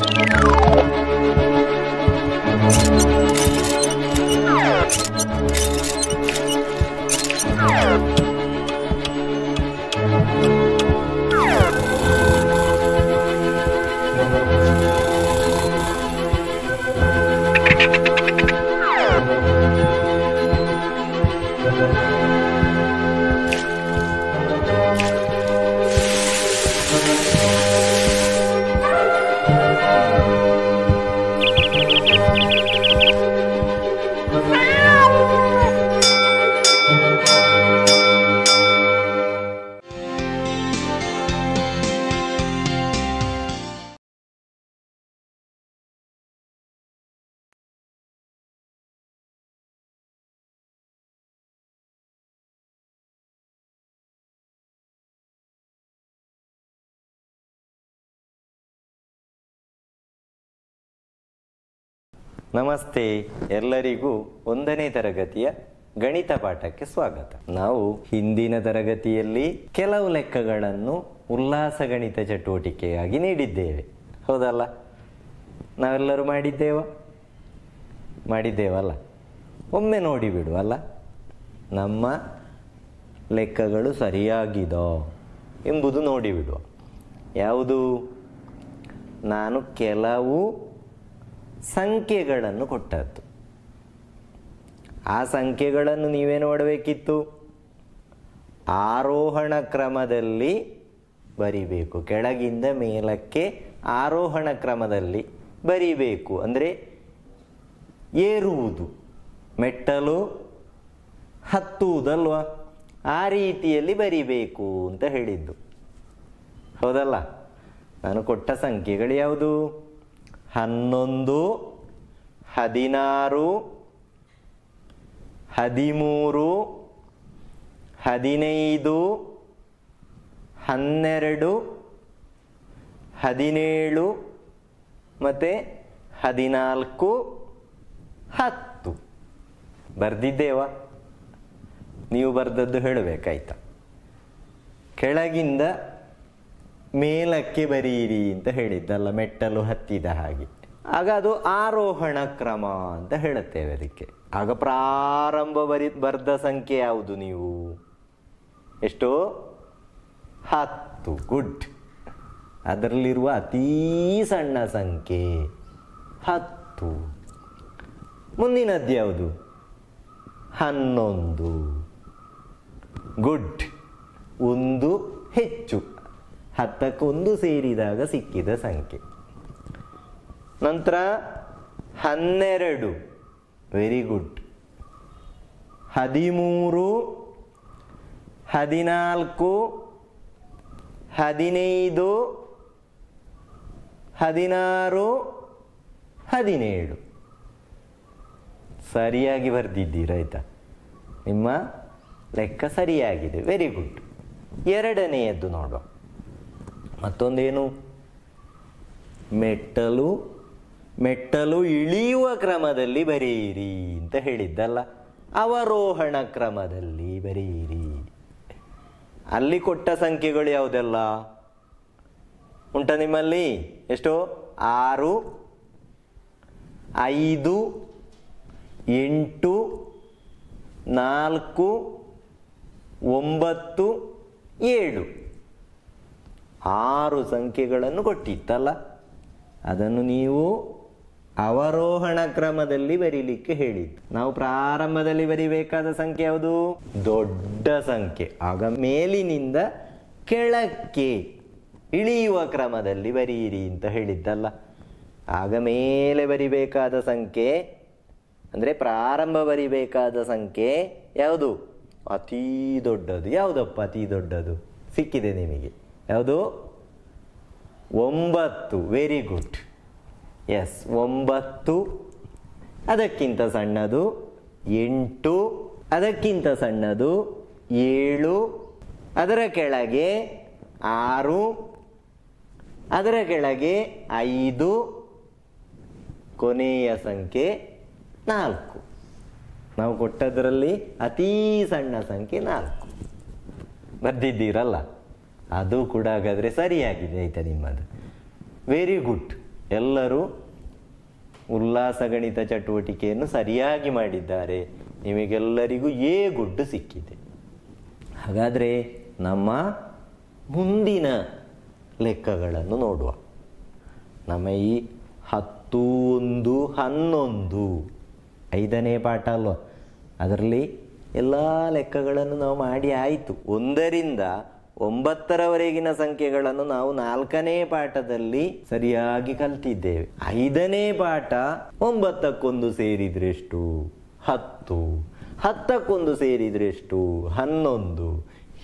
Thank you. ನಮಸ್ತೆ ಎಲ್ಲರಿಗೂ ಒಂದನೇ ತರಗತಿಯ ಗಣಿತ ಪಾಠಕ್ಕೆ ಸ್ವಾಗತ ನಾವು ಹಿಂದಿನ ತರಗತಿಯಲ್ಲಿ ಕೆಲವು ಲೆಕ್ಕಗಳನ್ನು ಉಲ್ಲಾಸ ಗಣಿತ ಚಟುವಟಿಕೆಯಾಗಿ ನೀಡಿದ್ದೇವೆ ಹೌದಲ್ಲ ನಾವೆಲ್ಲರೂ ಮಾಡಿದ್ದೇವ ಮಾಡಿದ್ದೇವಲ್ಲ ಒಮ್ಮೆ ನೋಡಿ ಬಿಡುವಲ್ಲ ನಮ್ಮ ಲೆಕ್ಕಗಳು ಸರಿಯಾಗಿದೋ ಎಂಬುದು ನೋಡಿಬಿಡುವ ಯಾವುದು ನಾನು ಕೆಲವು ಸಂಖ್ಯೆಗಳನ್ನು ಕೊಟ್ಟದ್ದು ಆ ಸಂಖ್ಯೆಗಳನ್ನು ನೀವೇನು ಮಾಡಬೇಕಿತ್ತು ಆರೋಹಣ ಕ್ರಮದಲ್ಲಿ ಬರಿಬೇಕು ಕೆಳಗಿಂದ ಮೇಲಕ್ಕೆ ಆರೋಹಣ ಕ್ರಮದಲ್ಲಿ ಬರಿಬೇಕು ಅಂದರೆ ಏರುವುದು ಮೆಟ್ಟಲು ಹತ್ತುವುದಲ್ವ ಆ ರೀತಿಯಲ್ಲಿ ಬರಿಬೇಕು ಅಂತ ಹೇಳಿದ್ದು ಹೌದಲ್ಲ ನಾನು ಕೊಟ್ಟ ಸಂಖ್ಯೆಗಳು ಯಾವುದು ಹನ್ನೊಂದು ಹದಿನಾರು ಹದಿಮೂರು ಹದಿನೈದು ಹನ್ನೆರಡು ಹದಿನೇಳು ಮತ್ತು ಹದಿನಾಲ್ಕು ಹತ್ತು ಬರೆದಿದ್ದೇವ ನೀವು ಬರೆದದ್ದು ಹೇಳಬೇಕಾಯ್ತಾ ಕೆಳಗಿಂದ ಮೇಲಕ್ಕೆ ಬರೀರಿ ಅಂತ ಹೇಳಿದ್ದಲ್ಲ ಮೆಟ್ಟಲು ಹತ್ತಿದ ಹಾಗೆ ಆಗ ಅದು ಆರೋಹಣ ಕ್ರಮ ಅಂತ ಹೇಳುತ್ತೇವೆ ಅದಕ್ಕೆ ಆಗ ಪ್ರಾರಂಭ ಬರಿ ಬರೆದ ಸಂಖ್ಯೆ ಯಾವುದು ನೀವು ಎಷ್ಟು ಹತ್ತು ಗುಡ್ ಅದರಲ್ಲಿರುವ ಅತೀ ಸಣ್ಣ ಸಂಖ್ಯೆ ಹತ್ತು ಮುಂದಿನದ್ದು ಯಾವುದು ಹನ್ನೊಂದು ಗುಡ್ ಒಂದು ಹೆಚ್ಚು ಹತ್ತಕ್ಕೊಂದು ಸೇರಿದಾಗ ಸಿಕ್ಕಿದ ಸಂಖ್ಯೆ ನಂತರ ಹನ್ನೆರಡು ವೆರಿ ಗುಡ್ ಹದಿಮೂರು ಹದಿನಾಲ್ಕು ಹದಿನೈದು ಹದಿನಾರು ಹದಿನೇಳು ಸರಿಯಾಗಿ ಆಯಿತಾ ನಿಮ್ಮ ಲೆಕ್ಕ ಸರಿಯಾಗಿದೆ ವೆರಿ ಗುಡ್ ಎರಡನೆಯದ್ದು ನೋಡುವ ಮತ್ತೊಂದೇನು ಮೆಟ್ಟಲು ಮೆಟ್ಟಲು ಇಳಿಯುವ ಕ್ರಮದಲ್ಲಿ ಬರೆಯಿರಿ ಅಂತ ಹೇಳಿದ್ದಲ್ಲ ಅವರೋಹಣ ಕ್ರಮದಲ್ಲಿ ಬರೆಯಿರಿ ಅಲ್ಲಿ ಕೊಟ್ಟ ಸಂಖ್ಯೆಗಳು ಯಾವುದೆಲ್ಲ ಉಂಟ ನಿಮ್ಮಲ್ಲಿ ಎಷ್ಟು ಆರು ಐದು ಎಂಟು ನಾಲ್ಕು ಒಂಬತ್ತು ಏಳು ಆರು ಸಂಖ್ಯೆಗಳನ್ನು ಕೊಟ್ಟಿತ್ತಲ್ಲ ಅದನ್ನು ನೀವು ಅವರೋಹಣ ಕ್ರಮದಲ್ಲಿ ಬರೀಲಿಕ್ಕೆ ಹೇಳಿದ್ದು ನಾವು ಪ್ರಾರಂಭದಲ್ಲಿ ಬರಿಬೇಕಾದ ಸಂಖ್ಯೆ ಯಾವುದು ದೊಡ್ಡ ಸಂಖ್ಯೆ ಆಗ ಮೇಲಿನಿಂದ ಕೆಳಕ್ಕೆ ಇಳಿಯುವ ಕ್ರಮದಲ್ಲಿ ಬರೀರಿ ಅಂತ ಹೇಳಿದ್ದಲ್ಲ ಆಗ ಮೇಲೆ ಬರಿಬೇಕಾದ ಸಂಖ್ಯೆ ಅಂದರೆ ಪ್ರಾರಂಭ ಬರಿಬೇಕಾದ ಸಂಖ್ಯೆ ಯಾವುದು ಅತೀ ದೊಡ್ಡದು ಯಾವುದಪ್ಪ ಅತೀ ದೊಡ್ಡದು ಸಿಕ್ಕಿದೆ ನಿಮಗೆ ಯಾವುದು ಒಂಬತ್ತು ವೆರಿ ಗುಡ್ ಎಸ್ ಒಂಬತ್ತು ಅದಕ್ಕಿಂತ ಸಣ್ಣದು ಎಂಟು ಅದಕ್ಕಿಂತ ಸಣ್ಣದು ಏಳು ಅದರ ಕೆಳಗೆ ಆರು ಅದರ ಕೆಳಗೆ ಐದು ಕೊನೆಯ ಸಂಖ್ಯೆ ನಾಲ್ಕು ನಾವು ಕೊಟ್ಟದರಲ್ಲಿ ಅತೀ ಸಣ್ಣ ಸಂಖ್ಯೆ ನಾಲ್ಕು ಬರ್ದಿದ್ದೀರಲ್ಲ ಅದು ಕೂಡ ಹಾಗಾದರೆ ಸರಿಯಾಗಿದೆ ಆಯಿತಾ ನಿಮ್ಮದು ವೆರಿ ಗುಡ್ ಎಲ್ಲರೂ ಉಲ್ಲಾಸ ಗಣಿತ ಚಟುವಟಿಕೆಯನ್ನು ಸರಿಯಾಗಿ ಮಾಡಿದ್ದಾರೆ ನಿಮಗೆಲ್ಲರಿಗೂ ಏ ಗುಡ್ಡು ಸಿಕ್ಕಿದೆ ಹಾಗಾದರೆ ನಮ್ಮ ಮುಂದಿನ ಲೆಕ್ಕಗಳನ್ನು ನೋಡುವ ನಮ್ಮ ಈ ಹತ್ತು ಒಂದು ಹನ್ನೊಂದು ಐದನೇ ಪಾಠ ಅಲ್ವ ಅದರಲ್ಲಿ ಎಲ್ಲ ಲೆಕ್ಕಗಳನ್ನು ನಾವು ಮಾಡಿ ಆಯಿತು ಒಂದರಿಂದ ಒಂಬತ್ತರವರೆಗಿನ ಸಂಖ್ಯೆಗಳನ್ನು ನಾವು ನಾಲ್ಕನೇ ಪಾಠದಲ್ಲಿ ಸರಿಯಾಗಿ ಕಲ್ತಿದ್ದೇವೆ ಐದನೇ ಪಾಠ ಒಂಬತ್ತಕ್ಕೊಂದು ಸೇರಿದ್ರೆಷ್ಟು ಹತ್ತು ಹತ್ತಕ್ಕೊಂದು ಸೇರಿದ್ರೆಷ್ಟು ಹನ್ನೊಂದು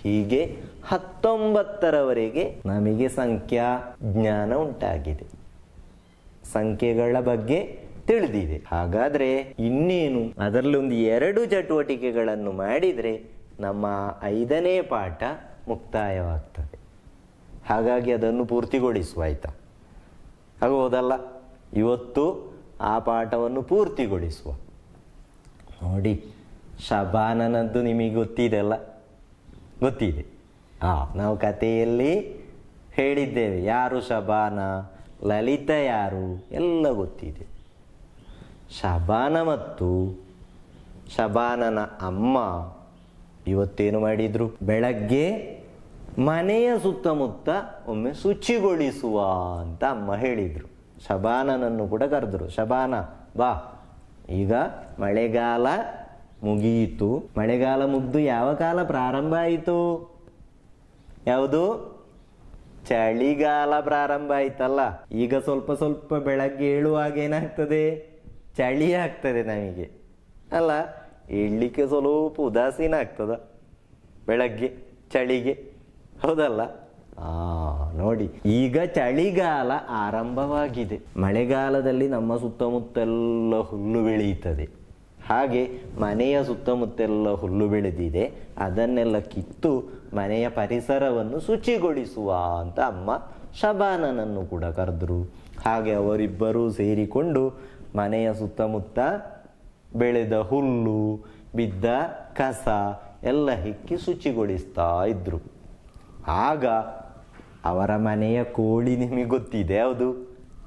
ಹೀಗೆ ಹತ್ತೊಂಬತ್ತರವರೆಗೆ ನಮಗೆ ಸಂಖ್ಯಾ ಜ್ಞಾನ ಉಂಟಾಗಿದೆ ಸಂಖ್ಯೆಗಳ ಬಗ್ಗೆ ತಿಳಿದಿದೆ ಹಾಗಾದರೆ ಇನ್ನೇನು ಅದರಲ್ಲೊಂದು ಎರಡು ಚಟುವಟಿಕೆಗಳನ್ನು ಮಾಡಿದರೆ ನಮ್ಮ ಐದನೇ ಪಾಠ ಮುಕ್ತಾಯವಾಗ್ತದೆ ಹಾಗಾಗಿ ಅದನ್ನು ಪೂರ್ತಿಗೊಳಿಸುವ ಆಯಿತಾ ಇವತ್ತು ಆ ಪಾಠವನ್ನು ಪೂರ್ತಿಗೊಳಿಸುವ ನೋಡಿ ಶಬಾನನದ್ದು ನಿಮಗೆ ಗೊತ್ತಿದೆ ಅಲ್ಲ ಗೊತ್ತಿದೆ ಹಾಂ ನಾವು ಕಥೆಯಲ್ಲಿ ಹೇಳಿದ್ದೇವೆ ಯಾರು ಶಬಾನ ಲಲಿತ ಯಾರು ಎಲ್ಲ ಗೊತ್ತಿದೆ ಶಬಾನ ಮತ್ತು ಶಬಾನನ ಅಮ್ಮ ಇವತ್ತೇನು ಮಾಡಿದ್ರು ಬೆಳಗ್ಗೆ ಮನೆಯ ಸುತ್ತಮುತ್ತ ಒಮ್ಮೆ ಶುಚಿಗೊಳಿಸುವ ಅಂತ ಅಮ್ಮ ಹೇಳಿದ್ರು ಶಬಾನನನ್ನು ಕೂಡ ಕರೆದ್ರು ಶಬಾನ ಬಾ ಈಗ ಮಳೆಗಾಲ ಮುಗಿಯಿತು ಮಳೆಗಾಲ ಮುಗ್ದು ಯಾವ ಕಾಲ ಪ್ರಾರಂಭ ಆಯಿತು ಯಾವುದು ಚಳಿಗಾಲ ಪ್ರಾರಂಭ ಆಯ್ತಲ್ಲ ಈಗ ಸ್ವಲ್ಪ ಸ್ವಲ್ಪ ಬೆಳಗ್ಗೆ ಏಳುವಾಗ ಏನಾಗ್ತದೆ ಚಳಿ ಆಗ್ತದೆ ನಮಗೆ ಅಲ್ಲ ಇಡ್ಲಿಕ್ಕೆ ಸ್ವಲ್ಪ ಉದಾಸೀನ ಆಗ್ತದ ಬೆಳಗ್ಗೆ ಚಳಿಗೆ ಹೌದಲ್ಲ ಆ ನೋಡಿ ಈಗ ಚಳಿಗಾಲ ಆರಂಭವಾಗಿದೆ ಮಳೆಗಾಲದಲ್ಲಿ ನಮ್ಮ ಸುತ್ತಮುತ್ತೆಲ್ಲ ಹುಲ್ಲು ಬೆಳೆಯುತ್ತದೆ ಹಾಗೆ ಮನೆಯ ಸುತ್ತಮುತ್ತೆಲ್ಲ ಹುಲ್ಲು ಬೆಳೆದಿದೆ ಅದನ್ನೆಲ್ಲ ಕಿತ್ತು ಮನೆಯ ಪರಿಸರವನ್ನು ಶುಚಿಗೊಳಿಸುವ ಅಂತ ಅಮ್ಮ ಶಬಾನನನ್ನು ಕೂಡ ಕರೆದ್ರು ಹಾಗೆ ಅವರಿಬ್ಬರೂ ಸೇರಿಕೊಂಡು ಮನೆಯ ಸುತ್ತಮುತ್ತ ಬೆಳೆದ ಹುಲ್ಲು ಬಿದ್ದ ಕಸ ಎಲ್ಲ ಹಿಕ್ಕಿ ಶುಚಿಗೊಳಿಸ್ತಾ ಇದ್ದರು ಆಗ ಅವರ ಮನೆಯ ಕೋಳಿ ನಿಮಗೆ ಗೊತ್ತಿದೆ ಯಾವುದು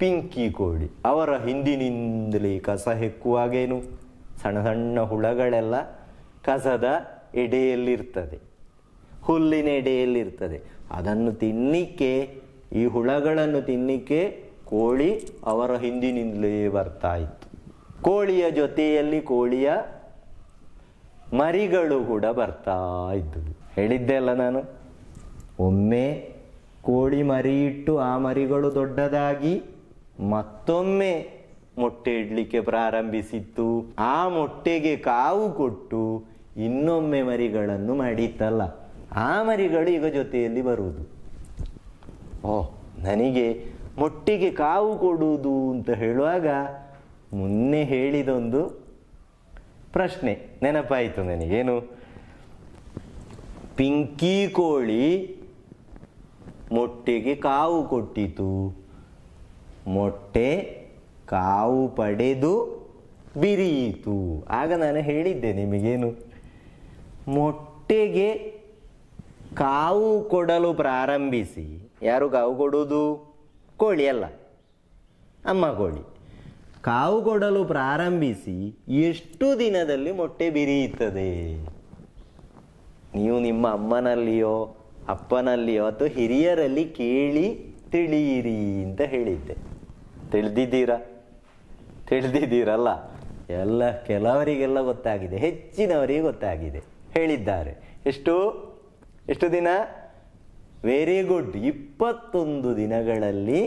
ಪಿಂಕಿ ಕೋಳಿ ಅವರ ಹಿಂದಿನಿಂದಲೇ ಕಸ ಹೆಕ್ಕುವಾಗೇನು ಸಣ್ಣ ಸಣ್ಣ ಹುಳಗಳೆಲ್ಲ ಕಸದ ಎಡೆಯಲ್ಲಿರ್ತದೆ ಹುಲ್ಲಿನ ಎಡೆಯಲ್ಲಿರ್ತದೆ ಅದನ್ನು ತಿನ್ನಲಿಕ್ಕೆ ಈ ಹುಳಗಳನ್ನು ತಿನ್ನಿಕೆ ಕೋಳಿ ಅವರ ಹಿಂದಿನಿಂದಲೇ ಬರ್ತಾ ಇತ್ತು ಕೋಳಿಯ ಜೊತೆಯಲ್ಲಿ ಕೋಳಿಯ ಮರಿಗಳು ಕೂಡ ಬರ್ತಾ ಇದ್ದವು ಹೇಳಿದ್ದೆ ಅಲ್ಲ ನಾನು ಒಮ್ಮೆ ಕೋಳಿ ಮರಿ ಇಟ್ಟು ಆ ಮರಿಗಳು ದೊಡ್ಡದಾಗಿ ಮತ್ತೊಮ್ಮೆ ಮೊಟ್ಟೆ ಇಡಲಿಕ್ಕೆ ಪ್ರಾರಂಭಿಸಿತ್ತು ಆ ಮೊಟ್ಟೆಗೆ ಕಾವು ಕೊಟ್ಟು ಇನ್ನೊಮ್ಮೆ ಮರಿಗಳನ್ನು ಮಾಡಿತ್ತಲ್ಲ ಆ ಮರಿಗಳು ಈಗ ಜೊತೆಯಲ್ಲಿ ಬರುವುದು ಓ ನನಗೆ ಮೊಟ್ಟೆಗೆ ಕಾವು ಕೊಡುವುದು ಅಂತ ಹೇಳುವಾಗ ಮೊನ್ನೆ ಹೇಳಿದೊಂದು ಪ್ರಶ್ನೆ ನೆನಪಾಯಿತು ನನಗೇನು ಪಿಂಕಿ ಕೋಳಿ ಮೊಟ್ಟೆಗೆ ಕಾವು ಕೊಟ್ಟಿತು ಮೊಟ್ಟೆ ಕಾವು ಪಡೆದು ಬಿರಿಯಿತು ಆಗ ನಾನು ಹೇಳಿದ್ದೆ ನಿಮಗೇನು ಮೊಟ್ಟೆಗೆ ಕಾವು ಕೊಡಲು ಪ್ರಾರಂಭಿಸಿ ಯಾರು ಕಾವು ಕೊಡೋದು ಕೋಳಿ ಅಲ್ಲ ಅಮ್ಮ ಕೋಳಿ ಕಾವು ಕೊಡಲು ಪ್ರಾರಂಭಿಸಿ ಎಷ್ಟು ದಿನದಲ್ಲಿ ಮೊಟ್ಟೆ ಬಿರಿಯುತ್ತದೆ ನೀವು ನಿಮ್ಮ ಅಮ್ಮನಲ್ಲಿಯೋ ಅಪ್ಪನಲ್ಲಿಯೋ ಅಥವಾ ಹಿರಿಯರಲ್ಲಿ ಕೇಳಿ ತಿಳಿಯಿರಿ ಅಂತ ಹೇಳಿದ್ದೆ ತಿಳಿದಿದ್ದೀರಾ ತಿಳಿದಿದ್ದೀರಲ್ಲ ಎಲ್ಲ ಕೆಲವರಿಗೆಲ್ಲ ಗೊತ್ತಾಗಿದೆ ಹೆಚ್ಚಿನವರಿಗೆ ಗೊತ್ತಾಗಿದೆ ಹೇಳಿದ್ದಾರೆ ಎಷ್ಟು ಎಷ್ಟು ದಿನ ವೆರಿ ಗುಡ್ ಇಪ್ಪತ್ತೊಂದು ದಿನಗಳಲ್ಲಿ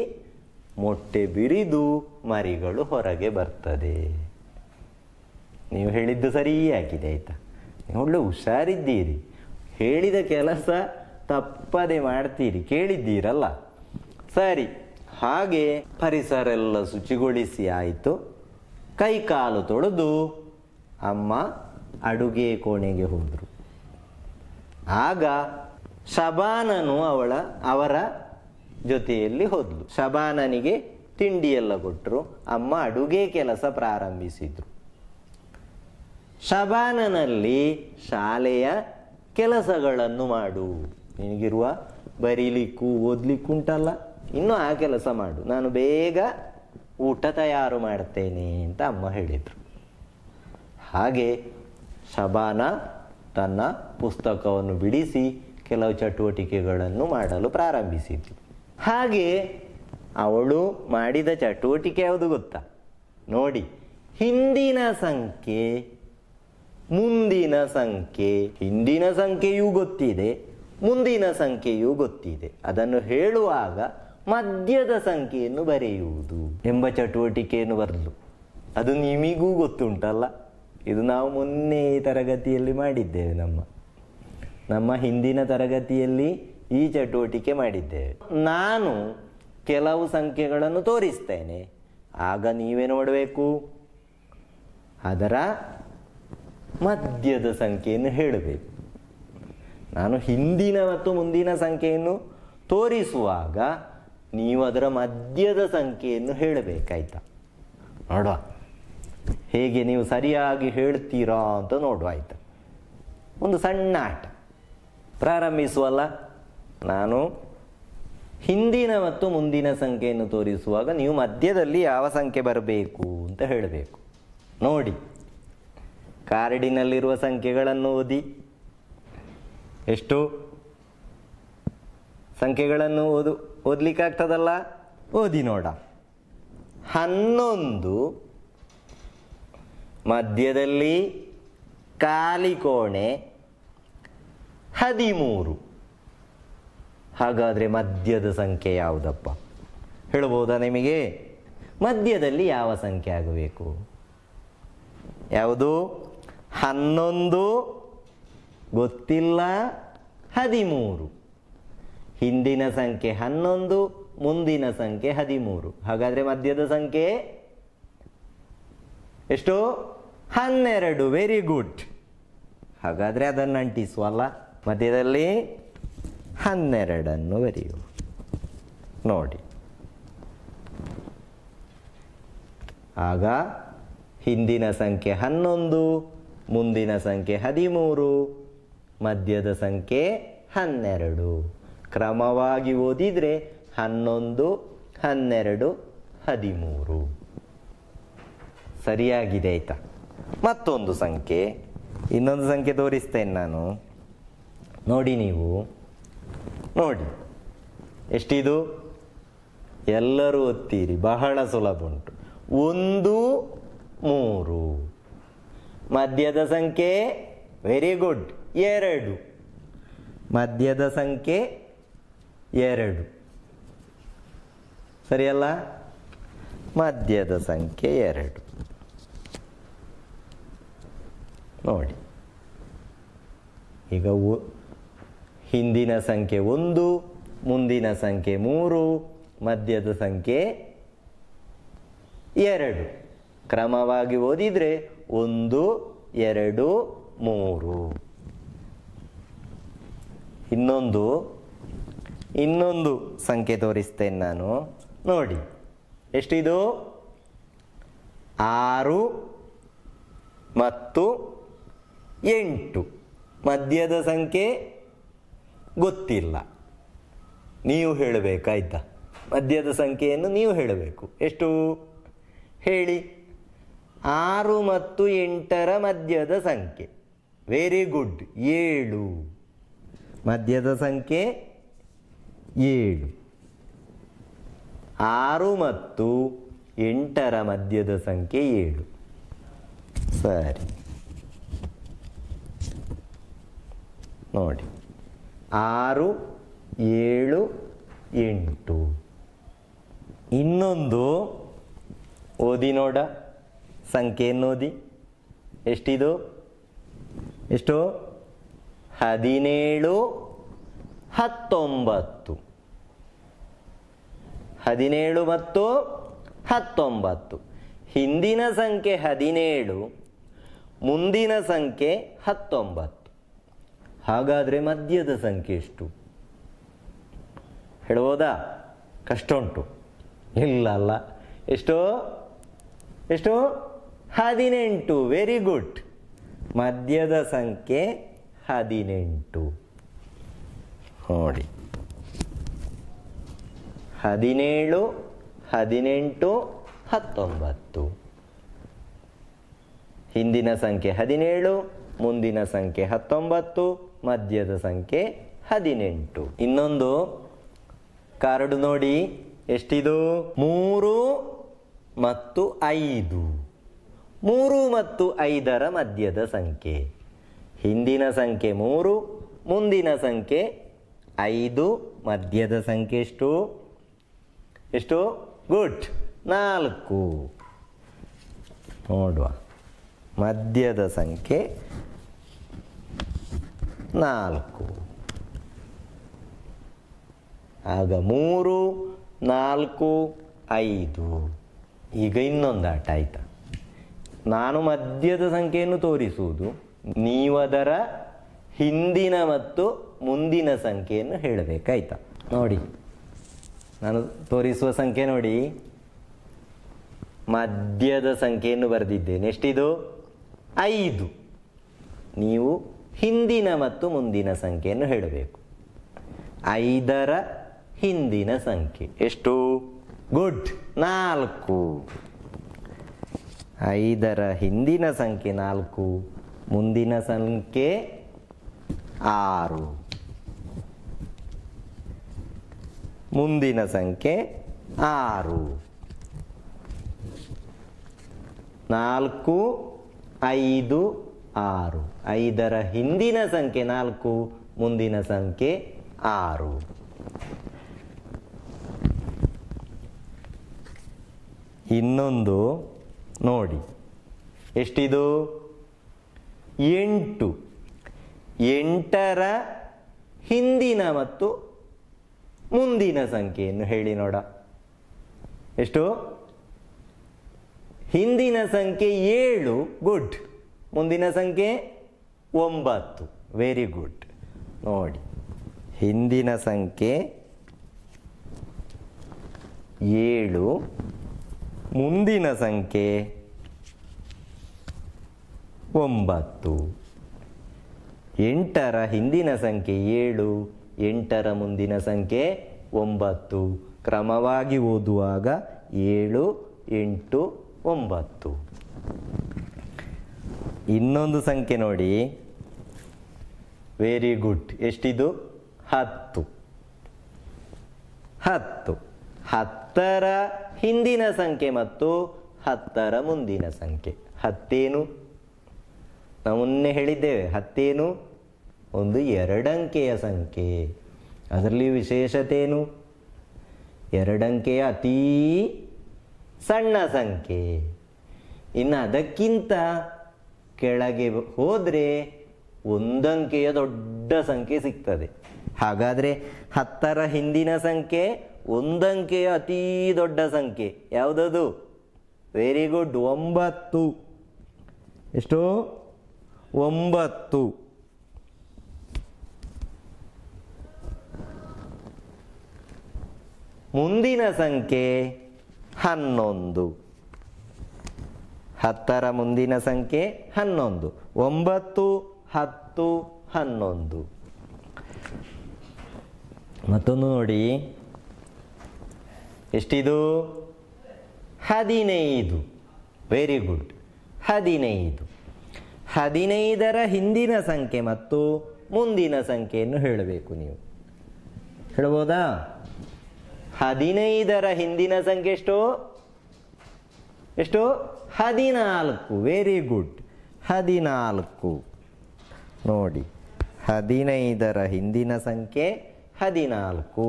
ಮೊಟ್ಟೆ ಬಿರಿದು ಮರಿಗಳು ಹೊರಗೆ ಬರ್ತದೆ ನೀವು ಹೇಳಿದ್ದು ಸರಿಯಾಗಿದೆ ಆಯಿತಾ ನೀವು ಒಳ್ಳೆ ಹುಷಾರಿದ್ದೀರಿ ಹೇಳಿದ ಕೆಲಸ ತಪ್ಪದೆ ಮಾಡ್ತೀರಿ ಕೇಳಿದ್ದೀರಲ್ಲ ಸರಿ ಹಾಗೆ ಪರಿಸರ ಎಲ್ಲ ಶುಚಿಗೊಳಿಸಿ ಆಯಿತು ಕೈ ಕಾಲು ತೊಳೆದು ಅಮ್ಮ ಅಡುಗೆ ಕೋಣೆಗೆ ಹೋದರು ಆಗ ಶಬಾನನು ಅವಳ ಅವರ ಜೊತೆಯಲ್ಲಿ ಹೋದ್ಲು ಶಬಾನನಿಗೆ ತಿಂಡಿಯೆಲ್ಲ ಕೊಟ್ಟರು ಅಮ್ಮ ಅಡುಗೆ ಕೆಲಸ ಪ್ರಾರಂಭಿಸಿದ್ರು ಶಬಾನನಲ್ಲಿ ಶಾಲೆಯ ಕೆಲಸಗಳನ್ನು ಮಾಡು ನಿನಗಿರುವ ಬರೀಲಿಕ್ಕೂ ಓದ್ಲಿಕ್ಕೂ ಉಂಟಲ್ಲ ಇನ್ನೂ ಆ ಕೆಲಸ ಮಾಡು ನಾನು ಬೇಗ ಊಟ ತಯಾರು ಮಾಡ್ತೇನೆ ಅಂತ ಅಮ್ಮ ಹೇಳಿದರು ಹಾಗೆ ಶಬಾನ ತನ್ನ ಪುಸ್ತಕವನ್ನು ಬಿಡಿಸಿ ಕೆಲವು ಚಟುವಟಿಕೆಗಳನ್ನು ಮಾಡಲು ಪ್ರಾರಂಭಿಸಿದ್ರು ಹಾಗೆ ಅವಳು ಮಾಡಿದ ಚಟುವಟಿಕೆ ಯಾವುದು ಗೊತ್ತಾ ನೋಡಿ ಹಿಂದಿನ ಸಂಖ್ಯೆ ಮುಂದಿನ ಸಂಖ್ಯೆ ಹಿಂದಿನ ಸಂಖ್ಯೆಯೂ ಗೊತ್ತಿದೆ ಮುಂದಿನ ಸಂಖ್ಯೆಯೂ ಗೊತ್ತಿದೆ ಅದನ್ನು ಹೇಳುವಾಗ ಮಧ್ಯದ ಸಂಖ್ಯೆಯನ್ನು ಬರೆಯುವುದು ಎಂಬ ಚಟುವಟಿಕೆಯನ್ನು ಬರಲು ಅದು ನಿಮಿಗೂ ಗೊತ್ತುಂಟಲ್ಲ ಇದು ನಾವು ಮೊನ್ನೆ ತರಗತಿಯಲ್ಲಿ ಮಾಡಿದ್ದೇವೆ ನಮ್ಮ ನಮ್ಮ ಹಿಂದಿನ ತರಗತಿಯಲ್ಲಿ ಈ ಚಟುವಟಿಕೆ ಮಾಡಿದ್ದೇವೆ ನಾನು ಕೆಲವು ಸಂಖ್ಯೆಗಳನ್ನು ತೋರಿಸ್ತೇನೆ ಆಗ ನೀವೇ ನೋಡಬೇಕು ಅದರ ಮಧ್ಯದ ಸಂಖ್ಯೆಯನ್ನು ಹೇಳಬೇಕು ನಾನು ಹಿಂದಿನ ಮತ್ತು ಮುಂದಿನ ಸಂಖ್ಯೆಯನ್ನು ತೋರಿಸುವಾಗ ನೀವು ಅದರ ಮಧ್ಯದ ಸಂಖ್ಯೆಯನ್ನು ಹೇಳಬೇಕಾಯ್ತಾ ನೋಡುವ ಹೇಗೆ ನೀವು ಸರಿಯಾಗಿ ಹೇಳ್ತೀರಾ ಅಂತ ನೋಡುವ ಆಯ್ತಾ ಒಂದು ಸಣ್ಣ ಆಟ ಪ್ರಾರಂಭಿಸುವಲ್ಲ ನಾನು ಹಿಂದಿನ ಮತ್ತು ಮುಂದಿನ ಸಂಖ್ಯೆಯನ್ನು ತೋರಿಸುವಾಗ ನೀವು ಮಧ್ಯದಲ್ಲಿ ಯಾವ ಸಂಖ್ಯೆ ಬರಬೇಕು ಅಂತ ಹೇಳಬೇಕು ನೋಡಿ ಕಾರ್ಡಿನಲ್ಲಿರುವ ಸಂಖ್ಯೆಗಳನ್ನು ಓದಿ ಎಷ್ಟು ಸಂಖ್ಯೆಗಳನ್ನು ಓದು ಓದಲಿಕ್ಕಾಗ್ತದಲ್ಲ ಓದಿ ನೋಡ ಹನ್ನೊಂದು ಮಧ್ಯದಲ್ಲಿ ಕಾಲಿಕೋಣೆ ಹದಿಮೂರು ಹಾಗಾದರೆ ಮದ್ಯದ ಸಂಖ್ಯೆ ಯಾವುದಪ್ಪ ಹೇಳ್ಬೋದಾ ನಿಮಗೆ ಮಧ್ಯದಲ್ಲಿ ಯಾವ ಸಂಖ್ಯೆ ಆಗಬೇಕು ಯಾವುದು ಹನ್ನೊಂದು ಗೊತ್ತಿಲ್ಲ ಹದಿಮೂರು ಹಿಂದಿನ ಸಂಖ್ಯೆ ಹನ್ನೊಂದು ಮುಂದಿನ ಸಂಖ್ಯೆ ಹದಿಮೂರು ಹಾಗಾದರೆ ಮದ್ಯದ ಸಂಖ್ಯೆ ಎಷ್ಟು ಹನ್ನೆರಡು ವೆರಿ ಗುಡ್ ಹಾಗಾದರೆ ಅದನ್ನು ಅಂಟಿಸುವಲ್ಲ ಮಧ್ಯದಲ್ಲಿ ಹನ್ನೆರಡನ್ನು ಬರೆಯುವ ನೋಡಿ ಆಗ ಹಿಂದಿನ ಸಂಖ್ಯೆ ಹನ್ನೊಂದು ಮುಂದಿನ ಸಂಖ್ಯೆ ಹದಿಮೂರು ಮಧ್ಯದ ಸಂಖ್ಯೆ ಹನ್ನೆರಡು ಕ್ರಮವಾಗಿ ಓದಿದರೆ ಹನ್ನೊಂದು ಹನ್ನೆರಡು ಹದಿಮೂರು ಸರಿಯಾಗಿದೆ ಆಯಿತಾ ಮತ್ತೊಂದು ಸಂಖ್ಯೆ ಇನ್ನೊಂದು ಸಂಖ್ಯೆ ತೋರಿಸ್ತೇನೆ ನಾನು ನೋಡಿ ನೀವು ನೋಡಿ ಎಷ್ಟಿದು ಎಲ್ಲರೂ ಒತ್ತೀರಿ ಬಹಳ ಸುಲಭ ಉಂಟು ಒಂದು ಮೂರು ಮಧ್ಯದ ಸಂಖ್ಯೆ ವೆರಿ ಗುಡ್ ಎರಡು ಮಧ್ಯದ ಸಂಖ್ಯೆ ಎರಡು ಸರಿಯಲ್ಲ ಮಧ್ಯದ ಸಂಖ್ಯೆ ಎರಡು ನೋಡಿ ಈಗ ಹಿಂದಿನ ಸಂಖ್ಯೆ ಒಂದು ಮುಂದಿನ ಸಂಖ್ಯೆ ಮೂರು ಮಧ್ಯದ ಸಂಖ್ಯೆ ಎರಡು ಕ್ರಮವಾಗಿ ಓದಿದರೆ ಒಂದು ಎರಡು ಮೂರು ಇನ್ನೊಂದು ಇನ್ನೊಂದು ಸಂಖ್ಯೆ ತೋರಿಸ್ತೇನೆ ನಾನು ನೋಡಿ ಎಷ್ಟಿದು ಆರು ಮತ್ತು ಎಂಟು ಮಧ್ಯದ ಸಂಖ್ಯೆ ಗೊತ್ತಿಲ್ಲ ನೀವು ಹೇಳಬೇಕಾಯ್ತಾ ಮದ್ಯದ ಸಂಖ್ಯೆಯನ್ನು ನೀವು ಹೇಳಬೇಕು ಎಷ್ಟು ಹೇಳಿ ಆರು ಮತ್ತು ಎಂಟರ ಮದ್ಯದ ಸಂಖ್ಯೆ ವೆರಿ ಗುಡ್ ಏಳು ಮದ್ಯದ ಸಂಖ್ಯೆ ಏಳು ಆರು ಮತ್ತು ಎಂಟರ ಮದ್ಯದ ಸಂಖ್ಯೆ ಏಳು ಸರಿ ನೋಡಿ ಆರು ಏಳು ಎಂಟು ಇನ್ನೊಂದು ಓದಿ ನೋಡ ಸಂಖ್ಯೆಯನ್ನು ಓದಿ ಎಷ್ಟಿದು ಎಷ್ಟು ಹದಿನೇಳು ಹತ್ತೊಂಬತ್ತು ಹದಿನೇಳು ಮತ್ತು ಹತ್ತೊಂಬತ್ತು ಹಿಂದಿನ ಸಂಖ್ಯೆ ಹದಿನೇಳು ಮುಂದಿನ ಸಂಖ್ಯೆ ಹತ್ತೊಂಬತ್ತು ಹಾಗಾದರೆ ಮದ್ಯದ ಸಂಖ್ಯೆ ಎಷ್ಟು ಹೇಳ್ಬೋದಾ ಕಷ್ಟ ಉಂಟು ಇಲ್ಲ ಅಲ್ಲ ಎಷ್ಟು ಎಷ್ಟು ಹದಿನೆಂಟು ವೆರಿ ಗುಡ್ ಮದ್ಯದ ಸಂಖ್ಯೆ ಹದಿನೆಂಟು ನೋಡಿ ಹದಿನೇಳು ಹದಿನೆಂಟು ಹತ್ತೊಂಬತ್ತು ಹಿಂದಿನ ಸಂಖ್ಯೆ ಹದಿನೇಳು ಮುಂದಿನ ಸಂಖ್ಯೆ ಹತ್ತೊಂಬತ್ತು ಮಧ್ಯದ ಸಂಖ್ಯೆ ಹದಿನೆಂಟು ಇನ್ನೊಂದು ಕಾರ್ಡ್ ನೋಡಿ ಎಷ್ಟಿದು ಮೂರು ಮತ್ತು ಐದು ಮೂರು ಮತ್ತು ಐದರ ಮಧ್ಯದ ಸಂಖ್ಯೆ ಹಿಂದಿನ ಸಂಖ್ಯೆ ಮೂರು ಮುಂದಿನ ಸಂಖ್ಯೆ ಐದು ಮಧ್ಯದ ಸಂಖ್ಯೆ ಎಷ್ಟು ಎಷ್ಟು ಗುಡ್ ನಾಲ್ಕು ನೋಡುವ ಮಧ್ಯದ ಸಂಖ್ಯೆ ನಾಲ್ಕು ಆಗ ಮೂರು ನಾಲ್ಕು ಐದು ಈಗ ಇನ್ನೊಂದು ಆಟ ಆಯಿತಾ ನಾನು ಮಧ್ಯದ ಸಂಖ್ಯೆಯನ್ನು ತೋರಿಸುವುದು ನೀವು ಅದರ ಹಿಂದಿನ ಮತ್ತು ಮುಂದಿನ ಸಂಖ್ಯೆಯನ್ನು ಹೇಳಬೇಕಾಯ್ತಾ ನೋಡಿ ನಾನು ತೋರಿಸುವ ಸಂಖ್ಯೆ ನೋಡಿ ಮಧ್ಯದ ಸಂಖ್ಯೆಯನ್ನು ಬರೆದಿದ್ದೇನೆ ಎಷ್ಟಿದು ಐದು ನೀವು ಹಿಂದಿನ ಮತ್ತು ಮುಂದಿನ ಸಂಖ್ಯೆಯನ್ನು ಹೇಳಬೇಕು ಐದರ ಹಿಂದಿನ ಸಂಖ್ಯೆ ಎಷ್ಟು ಗುಡ್ ನಾಲ್ಕು ಐದರ ಹಿಂದಿನ ಸಂಖ್ಯೆ ನಾಲ್ಕು ಮುಂದಿನ ಸಂಖ್ಯೆ ಆರು ಮುಂದಿನ ಸಂಖ್ಯೆ ಆರು ನಾಲ್ಕು ಐದು ಆರು ಐದರ ಹಿಂದಿನ ಸಂಖ್ಯೆ ನಾಲ್ಕು ಮುಂದಿನ ಸಂಖ್ಯೆ ಆರು ಇನ್ನೊಂದು ನೋಡಿ ಎಷ್ಟಿದು ಎಂಟು ಎಂಟರ ಹಿಂದಿನ ಮತ್ತು ಮುಂದಿನ ಸಂಖ್ಯೆಯನ್ನು ಹೇಳಿ ನೋಡ ಎಷ್ಟು ಹಿಂದಿನ ಸಂಖ್ಯೆ ಏಳು ಗುಡ್ ಮುಂದಿನ ಸಂಖ್ಯೆ ಒಂಬತ್ತು ವೆರಿ ಗುಡ್ ನೋಡಿ ಹಿಂದಿನ ಸಂಖ್ಯೆ ಏಳು ಮುಂದಿನ ಸಂಖ್ಯೆ ಒಂಬತ್ತು ಎಂಟರ ಹಿಂದಿನ ಸಂಖ್ಯೆ ಏಳು ಎಂಟರ ಮುಂದಿನ ಸಂಖ್ಯೆ ಒಂಬತ್ತು ಕ್ರಮವಾಗಿ ಓದುವಾಗ ಏಳು ಎಂಟು ಒಂಬತ್ತು ಇನ್ನೊಂದು ಸಂಖ್ಯೆ ನೋಡಿ ವೆರಿ ಗುಡ್ ಎಷ್ಟಿದು ಹತ್ತು ಹತ್ತು ಹತ್ತರ ಹಿಂದಿನ ಸಂಖ್ಯೆ ಮತ್ತು ಹತ್ತರ ಮುಂದಿನ ಸಂಖ್ಯೆ ಹತ್ತೇನು ನಾವು ಮೊನ್ನೆ ಹೇಳಿದ್ದೇವೆ ಹತ್ತೇನು ಒಂದು ಎರಡಂಕೆಯ ಸಂಖ್ಯೆ ಅದರಲ್ಲಿ ವಿಶೇಷತೆಯೇನು ಎರಡಂಕೆಯ ಅತೀ ಸಣ್ಣ ಸಂಖ್ಯೆ ಇನ್ನು ಅದಕ್ಕಿಂತ ಕೆಳಗೆ ಹೋದರೆ ಒಂದಂಕೆಯ ದೊಡ್ಡ ಸಂಖ್ಯೆ ಸಿಗ್ತದೆ ಹಾಗಾದರೆ ಹತ್ತರ ಹಿಂದಿನ ಸಂಖ್ಯೆ ಒಂದಂಕೆಯ ಅತೀ ದೊಡ್ಡ ಸಂಖ್ಯೆ ಯಾವುದದು ವೆರಿ ಗುಡ್ ಒಂಬತ್ತು ಎಷ್ಟು ಒಂಬತ್ತು ಮುಂದಿನ ಸಂಖ್ಯೆ ಹನ್ನೊಂದು ಹತ್ತರ ಮುಂದಿನ ಸಂಖ್ಯೆ ಹನ್ನೊಂದು ಒಂಬತ್ತು ಹತ್ತು ಹನ್ನೊಂದು ಮತ್ತೊಂದು ನೋಡಿ ಎಷ್ಟಿದು ಹದಿನೈದು ವೆರಿ ಗುಡ್ ಹದಿನೈದು ಹದಿನೈದರ ಹಿಂದಿನ ಸಂಖ್ಯೆ ಮತ್ತು ಮುಂದಿನ ಸಂಖ್ಯೆಯನ್ನು ಹೇಳಬೇಕು ನೀವು ಹೇಳ್ಬೋದಾ ಹದಿನೈದರ ಹಿಂದಿನ ಸಂಖ್ಯೆ ಎಷ್ಟು ಎಷ್ಟು ಹದಿನಾಲ್ಕು ವೆರಿ ಗುಡ್ ಹದಿನಾಲ್ಕು ನೋಡಿ ಹದಿನೈದರ ಹಿಂದಿನ ಸಂಖ್ಯೆ ಹದಿನಾಲ್ಕು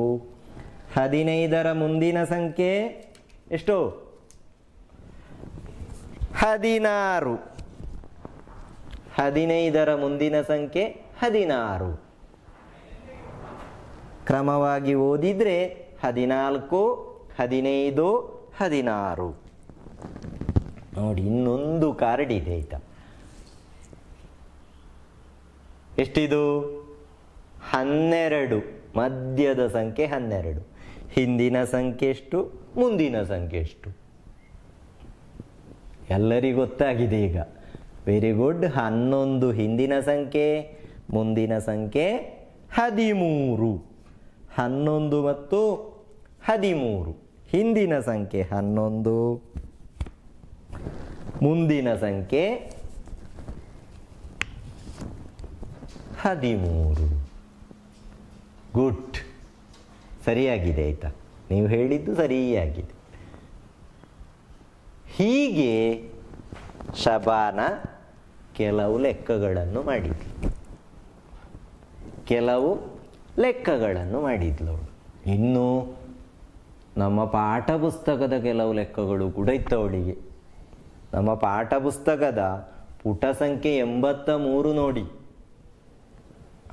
ಹದಿನೈದರ ಮುಂದಿನ ಸಂಖ್ಯೆ ಎಷ್ಟು ಹದಿನಾರು ಹದಿನೈದರ ಮುಂದಿನ ಸಂಖ್ಯೆ ಹದಿನಾರು ಕ್ರಮವಾಗಿ ಓದಿದರೆ ಹದಿನಾಲ್ಕು ಹದಿನೈದು ಹದಿನಾರು ನೋಡಿ ಇನ್ನೊಂದು ಕಾರ್ಡ್ ಇದೆ ಆಯಿತಾ ಎಷ್ಟಿದು ಹನ್ನೆರಡು ಮಧ್ಯದ ಸಂಖ್ಯೆ ಹನ್ನೆರಡು ಹಿಂದಿನ ಸಂಖ್ಯೆ ಎಷ್ಟು ಮುಂದಿನ ಸಂಖ್ಯೆ ಎಷ್ಟು ಎಲ್ಲರಿಗೂ ಗೊತ್ತಾಗಿದೆ ಈಗ ವೆರಿ ಗುಡ್ ಹನ್ನೊಂದು ಹಿಂದಿನ ಸಂಖ್ಯೆ ಮುಂದಿನ ಸಂಖ್ಯೆ ಹದಿಮೂರು ಹನ್ನೊಂದು ಮತ್ತು ಹದಿಮೂರು ಹಿಂದಿನ ಸಂಖ್ಯೆ ಹನ್ನೊಂದು ಮುಂದಿನ ಸಂಖ್ಯೆ ಹದಿಮೂರು ಗುಡ್ ಸರಿಯಾಗಿದೆ ಆಯ್ತಾ ನೀವು ಹೇಳಿದ್ದು ಸರಿಯಾಗಿದೆ ಹೀಗೆ ಶಬಾನ ಕೆಲವು ಲೆಕ್ಕಗಳನ್ನು ಮಾಡಿದ್ಲು ಕೆಲವು ಲೆಕ್ಕಗಳನ್ನು ಮಾಡಿದ್ಲು ಇನ್ನು ನಮ್ಮ ಪಾಠ ಪುಸ್ತಕದ ಕೆಲವು ಲೆಕ್ಕಗಳು ಕೂಡ ಇತ್ತು ಅವಳಿಗೆ ನಮ್ಮ ಪಾಠ ಪುಸ್ತಕದ ಪುಟ ಸಂಖ್ಯೆ ಎಂಬತ್ತ ಮೂರು ನೋಡಿ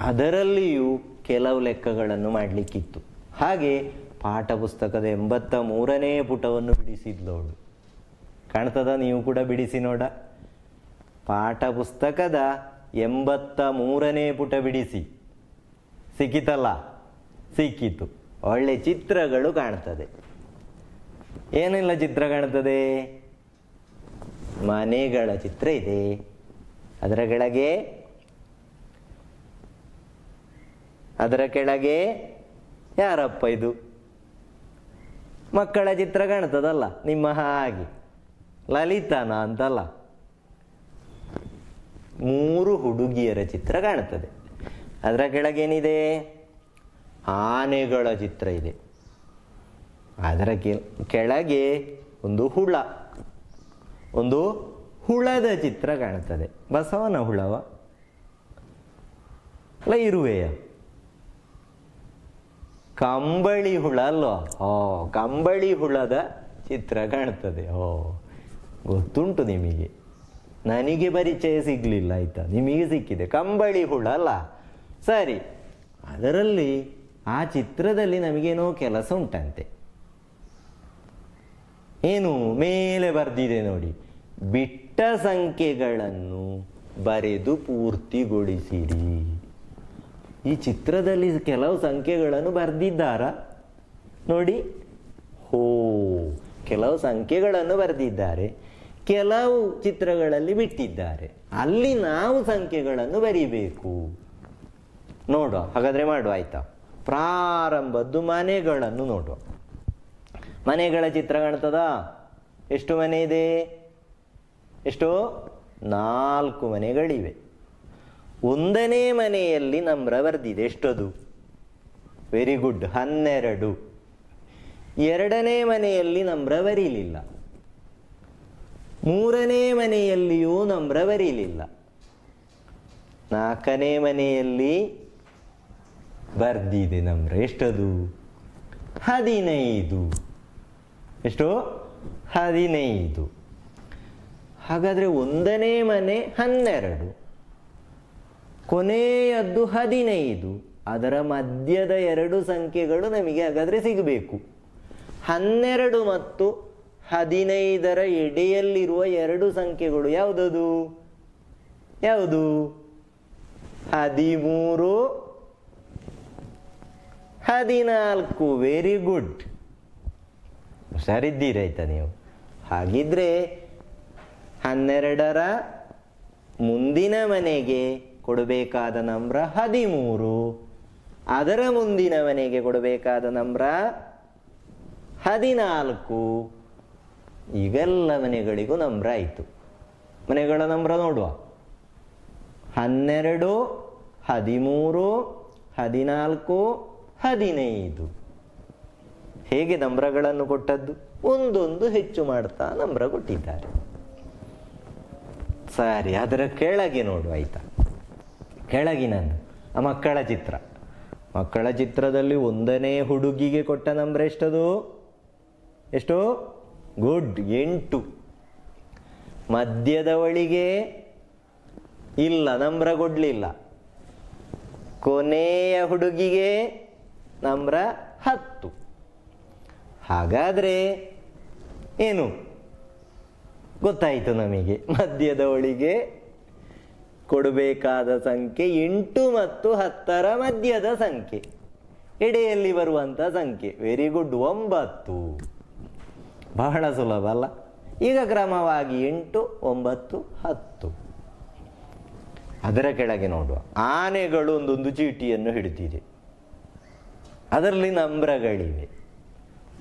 ಅದರಲ್ಲಿಯೂ ಕೆಲವು ಲೆಕ್ಕಗಳನ್ನು ಮಾಡಲಿಕ್ಕಿತ್ತು ಹಾಗೆ ಪಾಠ ಪುಸ್ತಕದ ಎಂಬತ್ತ ಮೂರನೇ ಪುಟವನ್ನು ಬಿಡಿಸಿದ್ಲವಳು ಕಾಣ್ತದ ನೀವು ಕೂಡ ಬಿಡಿಸಿ ನೋಡ ಪಾಠ ಪುಸ್ತಕದ ಎಂಬತ್ತ ಮೂರನೇ ಪುಟ ಬಿಡಿಸಿ ಸಿಕ್ಕಿತಲ್ಲ ಸಿಕ್ಕಿತು ಒಳ್ಳೆ ಚಿತ್ರಗಳು ಕಾಣ್ತದೆ ಏನೆಲ್ಲ ಚಿತ್ರ ಕಾಣ್ತದೆ ಮನೆಗಳ ಚಿತ್ರ ಇದೆ ಅದರ ಕೆಳಗೆ ಅದರ ಕೆಳಗೆ ಯಾರಪ್ಪ ಇದು ಮಕ್ಕಳ ಚಿತ್ರ ಕಾಣ್ತದಲ್ಲ ನಿಮ್ಮ ಹಾಗೆ ಲಲಿತನ ಅಂತಲ್ಲ ಮೂರು ಹುಡುಗಿಯರ ಚಿತ್ರ ಕಾಣುತ್ತದೆ ಅದರ ಕೆಳಗೇನಿದೆ ಆನೆಗಳ ಚಿತ್ರ ಇದೆ ಅದರ ಕೆಳಗೆ ಒಂದು ಹುಳ ಒಂದು ಹುಳದ ಚಿತ್ರ ಕಾಣುತ್ತದೆ ಬಸವನ ಹುಳವ ಅಲ್ಲ ಇರುವೆಯ ಕಂಬಳಿ ಹುಳ ಅಲ್ವಾ ಓ ಕಂಬಳಿ ಹುಳದ ಚಿತ್ರ ಕಾಣ್ತದೆ ಓ ಗೊತ್ತುಂಟು ನಿಮಗೆ ನನಗೆ ಪರಿಚಯ ಸಿಗಲಿಲ್ಲ ಆಯ್ತಾ ನಿಮಗೆ ಸಿಕ್ಕಿದೆ ಕಂಬಳಿ ಹುಳ ಅಲ್ಲ ಸರಿ ಅದರಲ್ಲಿ ಆ ಚಿತ್ರದಲ್ಲಿ ನಮಗೇನೋ ಕೆಲಸ ಉಂಟಂತೆ ಏನು ಮೇಲೆ ಬರೆದಿದೆ ನೋಡಿ ಬಿಟ್ಟ ಸಂಖ್ಯೆಗಳನ್ನು ಬರೆದು ಪೂರ್ತಿಗೊಳಿಸಿರಿ ಈ ಚಿತ್ರದಲ್ಲಿ ಕೆಲವು ಸಂಖ್ಯೆಗಳನ್ನು ಬರೆದಿದ್ದಾರ ನೋಡಿ ಹೋ ಕೆಲವು ಸಂಖ್ಯೆಗಳನ್ನು ಬರೆದಿದ್ದಾರೆ ಕೆಲವು ಚಿತ್ರಗಳಲ್ಲಿ ಬಿಟ್ಟಿದ್ದಾರೆ ಅಲ್ಲಿ ನಾವು ಸಂಖ್ಯೆಗಳನ್ನು ಬರಿಬೇಕು ನೋಡುವ ಹಾಗಾದರೆ ಮಾಡುವ ಆಯ್ತಾ ಪ್ರಾರಂಭದ್ದು ಮನೆಗಳನ್ನು ನೋಡುವ ಮನೆಗಳ ಚಿತ್ರ ಕಾಣ್ತದ ಎಷ್ಟು ಮನೆ ಇದೆ ಎಷ್ಟು ನಾಲ್ಕು ಮನೆಗಳಿವೆ ಒಂದನೇ ಮನೆಯಲ್ಲಿ ನಮ್ರ ಬರೆದಿದೆ ಎಷ್ಟದು ವೆರಿ ಗುಡ್ ಹನ್ನೆರಡು ಎರಡನೇ ಮನೆಯಲ್ಲಿ ನಮ್ರ ಬರೀಲಿಲ್ಲ ಮೂರನೇ ಮನೆಯಲ್ಲಿಯೂ ನಮ್ರ ಬರೀಲಿಲ್ಲ ನಾಲ್ಕನೇ ಮನೆಯಲ್ಲಿ ಬರ್ದಿದೆ ನಮ್ರ ಎಷ್ಟದು ಹದಿನೈದು ಎಷ್ಟು ಹದಿನೈದು ಹಾಗಾದರೆ ಒಂದನೇ ಮನೆ ಹನ್ನೆರಡು ಕೊನೆಯದ್ದು ಹದಿನೈದು ಅದರ ಮಧ್ಯದ ಎರಡು ಸಂಖ್ಯೆಗಳು ನಮಗೆ ಹಾಗಾದರೆ ಸಿಗಬೇಕು ಹನ್ನೆರಡು ಮತ್ತು ಹದಿನೈದರ ಎಡೆಯಲ್ಲಿರುವ ಎರಡು ಸಂಖ್ಯೆಗಳು ಯಾವುದದು ಯಾವುದು ಹದಿಮೂರು ಹದಿನಾಲ್ಕು ವೆರಿ ಗುಡ್ ಹುಷಾರಿದ್ದೀರಾಯ್ತಾ ನೀವು ಹಾಗಿದ್ರೆ ಹನ್ನೆರಡರ ಮುಂದಿನ ಮನೆಗೆ ಕೊಡಬೇಕಾದ ನಂಬ್ರ ಹದಿಮೂರು ಅದರ ಮುಂದಿನ ಮನೆಗೆ ಕೊಡಬೇಕಾದ ನಂಬ್ರ ಹದಿನಾಲ್ಕು ಈಗೆಲ್ಲ ಮನೆಗಳಿಗೂ ನಂಬ್ರ ಆಯಿತು ಮನೆಗಳ ನಂಬ್ರ ನೋಡುವ ಹನ್ನೆರಡು ಹದಿಮೂರು ಹದಿನಾಲ್ಕು ಹದಿನೈದು ಹೇಗೆ ನಂಬ್ರಗಳನ್ನು ಕೊಟ್ಟದ್ದು ಒಂದೊಂದು ಹೆಚ್ಚು ಮಾಡ್ತಾ ನಂಬ್ರ ಕೊಟ್ಟಿದ್ದಾರೆ ಸರಿ ಅದರ ಕೆಳಗೆ ನೋಡು ಆಯಿತಾ ನಾನು ಆ ಮಕ್ಕಳ ಚಿತ್ರ ಮಕ್ಕಳ ಚಿತ್ರದಲ್ಲಿ ಒಂದನೇ ಹುಡುಗಿಗೆ ಕೊಟ್ಟ ನಂಬ್ರ ಎಷ್ಟದು ಎಷ್ಟು ಗುಡ್ ಎಂಟು ಮಧ್ಯದವಳಿಗೆ ಇಲ್ಲ ನಂಬ್ರ ಕೊಡ್ಲಿಲ್ಲ ಕೊನೆಯ ಹುಡುಗಿಗೆ ನಂಬ್ರ ಹತ್ತು ಹಾಗಾದರೆ ಏನು ಗೊತ್ತಾಯಿತು ನಮಗೆ ಮದ್ಯದ ಒಳಿಗೆ ಕೊಡಬೇಕಾದ ಸಂಖ್ಯೆ ಎಂಟು ಮತ್ತು ಹತ್ತರ ಮಧ್ಯದ ಸಂಖ್ಯೆ ಎಡೆಯಲ್ಲಿ ಬರುವಂಥ ಸಂಖ್ಯೆ ವೆರಿ ಗುಡ್ ಒಂಬತ್ತು ಬಹಳ ಸುಲಭ ಅಲ್ಲ ಈಗ ಕ್ರಮವಾಗಿ ಎಂಟು ಒಂಬತ್ತು ಹತ್ತು ಅದರ ಕೆಳಗೆ ನೋಡುವ ಆನೆಗಳು ಒಂದೊಂದು ಚೀಟಿಯನ್ನು ಹಿಡಿದಿದೆ ಅದರಲ್ಲಿ ನಂಬ್ರಗಳಿವೆ